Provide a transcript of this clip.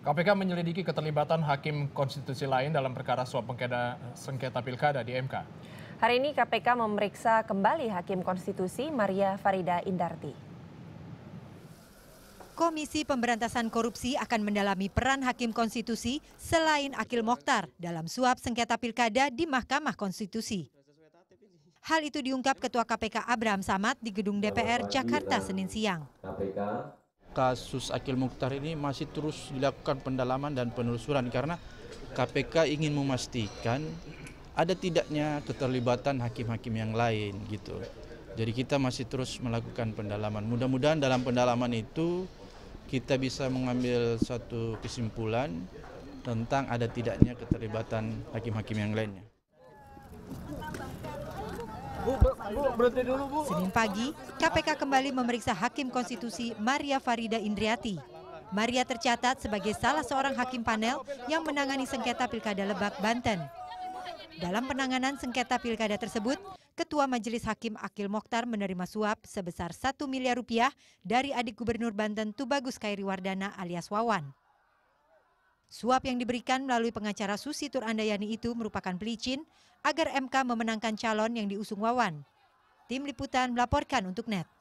KPK menyelidiki keterlibatan hakim konstitusi lain dalam perkara suap pengkeda, sengketa pilkada di MK. Hari ini KPK memeriksa kembali Hakim Konstitusi Maria Farida Indarti. Komisi Pemberantasan Korupsi akan mendalami peran Hakim Konstitusi selain Akil Mokhtar dalam suap sengketa pilkada di Mahkamah Konstitusi. Hal itu diungkap Ketua KPK Abraham Samad di gedung DPR Jakarta Senin siang. Kasus Akil Mukhtar ini masih terus dilakukan pendalaman dan penelusuran karena KPK ingin memastikan ada tidaknya keterlibatan hakim-hakim yang lain gitu. Jadi kita masih terus melakukan pendalaman. Mudah-mudahan dalam pendalaman itu kita bisa mengambil satu kesimpulan tentang ada tidaknya keterlibatan hakim-hakim yang lainnya. Senin pagi, KPK kembali memeriksa Hakim Konstitusi Maria Farida Indriati. Maria tercatat sebagai salah seorang hakim panel yang menangani sengketa pilkada Lebak, Banten. Dalam penanganan sengketa pilkada tersebut, Ketua Majelis Hakim Akil Mokhtar menerima suap sebesar 1 miliar rupiah dari adik Gubernur Banten Tubagus Kairiwardana alias Wawan. Suap yang diberikan melalui pengacara Susi Tur Andayani itu merupakan pelicin agar MK memenangkan calon yang diusung Wawan. Tim Liputan melaporkan untuk NET.